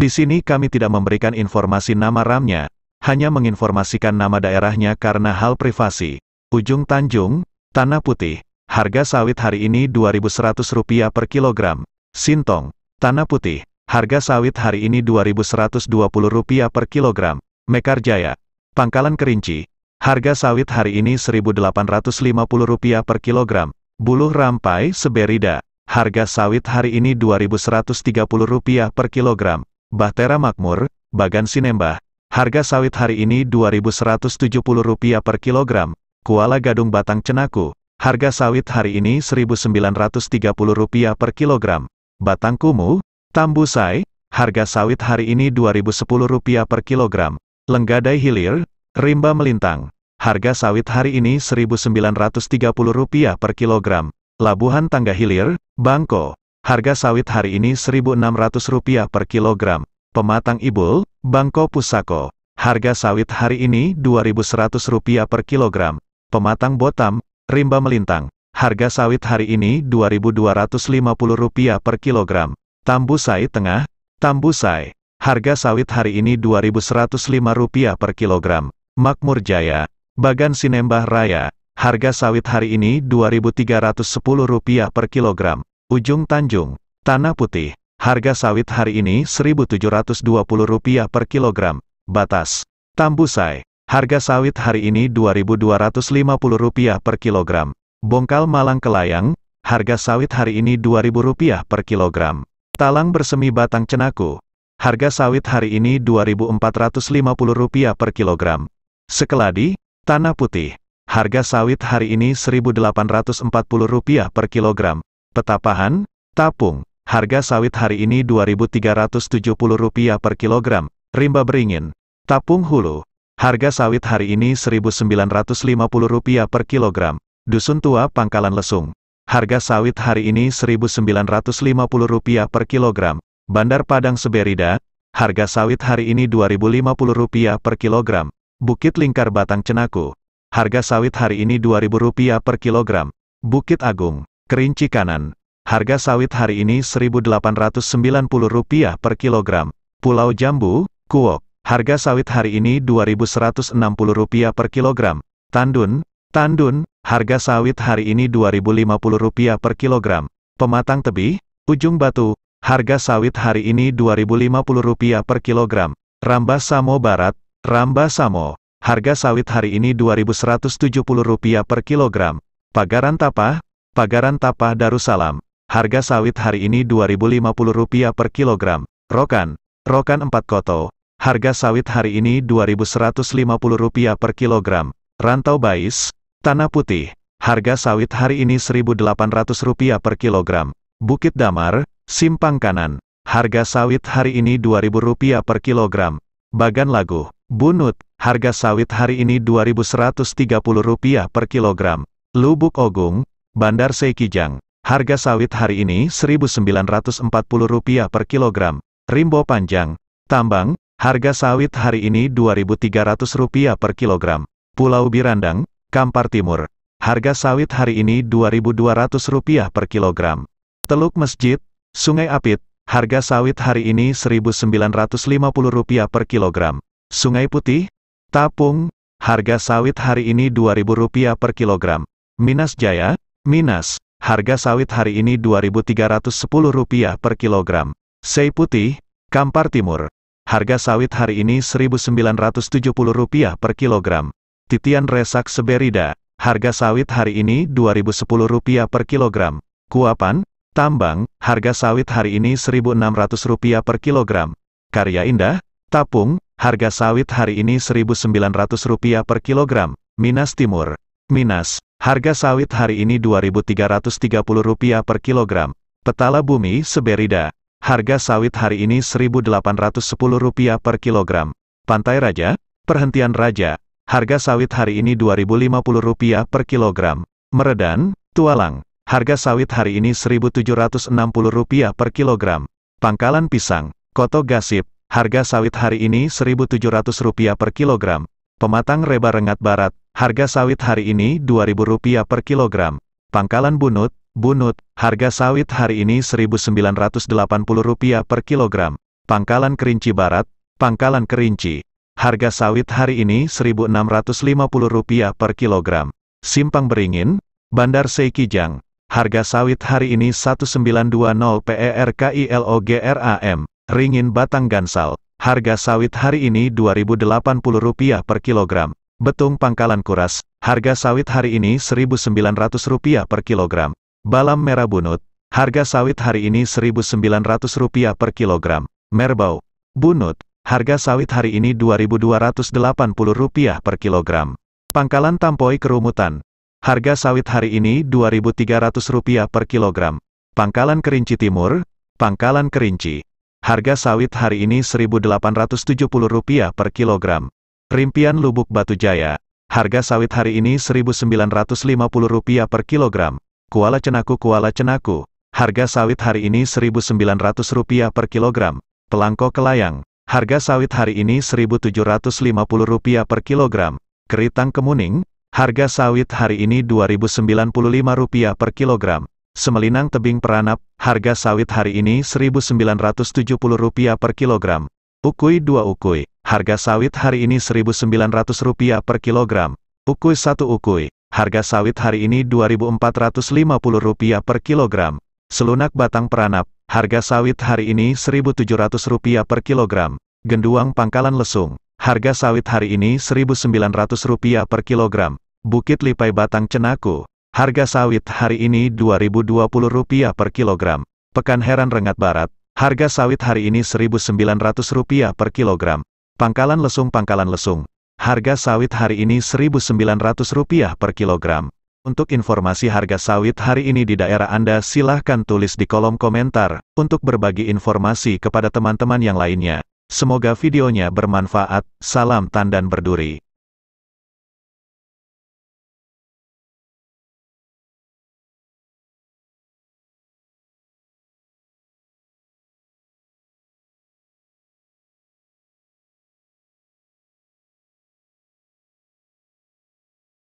Di sini kami tidak memberikan informasi nama RAM-nya, hanya menginformasikan nama daerahnya karena hal privasi. Ujung Tanjung, Tanah Putih. Harga sawit hari ini Rp2.100 per kilogram. Sintong, Tanah Putih. Harga sawit hari ini Rp2.120 per kilogram. Mekarjaya, Pangkalan Kerinci. Harga sawit hari ini Rp1.850 per kilogram. Buluh Rampai, Seberida. Harga sawit hari ini Rp2.130 per kilogram. Bahtera Makmur, Bagan Sinembah, harga sawit hari ini Rp2.170 per kilogram, Kuala Gadung Batang Cenaku, harga sawit hari ini Rp1.930 per kilogram, Batang Kumu, Tambusai, harga sawit hari ini Rp2.010 per kilogram, Lenggadai Hilir, Rimba Melintang, harga sawit hari ini Rp1.930 per kilogram, Labuhan Tangga Hilir, Bangko, Harga sawit hari ini Rp1.600 per kilogram. Pematang Ibul, Bangko Pusako. Harga sawit hari ini Rp2.100 per kilogram. Pematang Botam, Rimba Melintang. Harga sawit hari ini Rp2.250 per kilogram. Tambusai Tengah, Tambusai. Harga sawit hari ini Rp2.105 per kilogram. Makmur Jaya, Bagan Sinembah Raya. Harga sawit hari ini Rp2.310 per kilogram. Ujung Tanjung, Tanah Putih. Harga sawit hari ini Rp1.720 per kilogram. Batas. Tambusai. Harga sawit hari ini Rp2.250 per kilogram. Bongkal Malang Kelayang. Harga sawit hari ini Rp2.000 per kilogram. Talang bersemi batang cenaku. Harga sawit hari ini Rp2.450 per kilogram. Sekeladi, Tanah Putih. Harga sawit hari ini Rp1.840 per kilogram. Petapahan, tapung, harga sawit hari ini Rp2.370 per kilogram, rimba beringin, tapung hulu, harga sawit hari ini Rp1.950 per kilogram, dusun tua pangkalan lesung, harga sawit hari ini Rp1.950 per kilogram, bandar padang seberida, harga sawit hari ini Rp2.050 per kilogram, bukit lingkar batang cenaku, harga sawit hari ini Rp2.000 per kilogram, bukit agung. Kerinci kanan. Harga sawit hari ini Rp1.890 per kilogram. Pulau Jambu, Kuok. Harga sawit hari ini Rp2.160 per kilogram. Tandun, Tandun, harga sawit hari ini Rp2.050 per kilogram. Pematang Tebi, Ujung Batu, harga sawit hari ini Rp2.050 per kilogram. Rambah Samo Barat, Rambah Samo, harga sawit hari ini Rp2.170 per kilogram. Pagaran Tapah, Pagaran Tapah Darussalam. Harga sawit hari ini Rp2.050 per kilogram. Rokan. Rokan 4 koto. Harga sawit hari ini Rp2.150 per kilogram. Rantau Bais. Tanah Putih. Harga sawit hari ini Rp1.800 per kilogram. Bukit Damar. Simpang Kanan. Harga sawit hari ini Rp2.000 per kilogram. Bagan Lagu. Bunut. Harga sawit hari ini Rp2.130 per kilogram. Lubuk Ogung. Bandar Seikijang. Harga sawit hari ini Rp1.940 per kilogram. Rimbo panjang. Tambang, harga sawit hari ini Rp2.300 per kilogram. Pulau Birandang, Kampar Timur. Harga sawit hari ini Rp2.200 per kilogram. Teluk Masjid, Sungai Apit. Harga sawit hari ini Rp1.950 per kilogram. Sungai Putih, Tapung. Harga sawit hari ini Rp2.000 per kilogram. Minas Jaya, Minas, harga sawit hari ini Rp2.310 per kilogram. Sei putih, Kampar Timur, harga sawit hari ini Rp1.970 per kilogram. Titian Resak Seberida, harga sawit hari ini Rp2.010 per kilogram. Kuapan, Tambang, harga sawit hari ini Rp1.600 per kilogram. Karya Indah, Tapung, harga sawit hari ini Rp1.900 per kilogram. Minas Timur, Minas, Harga sawit hari ini Rp2.330 per kilogram. Petala bumi Seberida. Harga sawit hari ini Rp1.810 per kilogram. Pantai Raja, Perhentian Raja. Harga sawit hari ini Rp2.050 per kilogram. Meredan, Tualang. Harga sawit hari ini Rp1.760 per kilogram. Pangkalan Pisang, Koto Gasip. Harga sawit hari ini Rp1.700 per kilogram. Pematang Reba Rengat Barat, harga sawit hari ini Rp2.000 per kilogram. Pangkalan bunut, bunut, harga sawit hari ini Rp1.980 per kilogram. Pangkalan kerinci barat, pangkalan kerinci. Harga sawit hari ini Rp1.650 per kilogram. Simpang Beringin, Bandar Seikijang. Harga sawit hari ini 1920 PERKILOGRAM. Ringin Batang Gansal. Harga sawit hari ini Rp2.080 per kilogram. Betung pangkalan kuras, harga sawit hari ini Rp1.900 per kilogram. Balam merah bunut, harga sawit hari ini Rp1.900 per kilogram. Merbau, bunut, harga sawit hari ini Rp2.280 per kilogram. Pangkalan tampoi kerumutan, harga sawit hari ini Rp2.300 per kilogram. Pangkalan kerinci timur, pangkalan kerinci, harga sawit hari ini Rp1.870 per kilogram. Rimpian Lubuk Batu Jaya. Harga sawit hari ini Rp1.950 per kilogram. Kuala Cenaku Kuala Cenaku. Harga sawit hari ini Rp1.900 per kilogram. Pelangko Kelayang. Harga sawit hari ini Rp1.750 per kilogram. Keritang Kemuning. Harga sawit hari ini Rp2.095 per kilogram. Semelinang Tebing Peranap. Harga sawit hari ini Rp1.970 per kilogram. Ukui 2 ukui. Harga sawit hari ini Rp1.900 per kilogram. Ukui 1 ukui. Harga sawit hari ini Rp2.450 per kilogram. Selunak batang peranap. Harga sawit hari ini Rp1.700 per kilogram. Genduang pangkalan lesung. Harga sawit hari ini Rp1.900 per kilogram. Bukit lipai batang cenaku. Harga sawit hari ini Rp2.020 per kilogram. Pekan heran rengat barat. Harga sawit hari ini Rp1.900 per kilogram. Pangkalan lesung Pangkalan lesung. Harga sawit hari ini Rp1.900 per kilogram. Untuk informasi harga sawit hari ini di daerah Anda silahkan tulis di kolom komentar, untuk berbagi informasi kepada teman-teman yang lainnya. Semoga videonya bermanfaat, salam tandan berduri.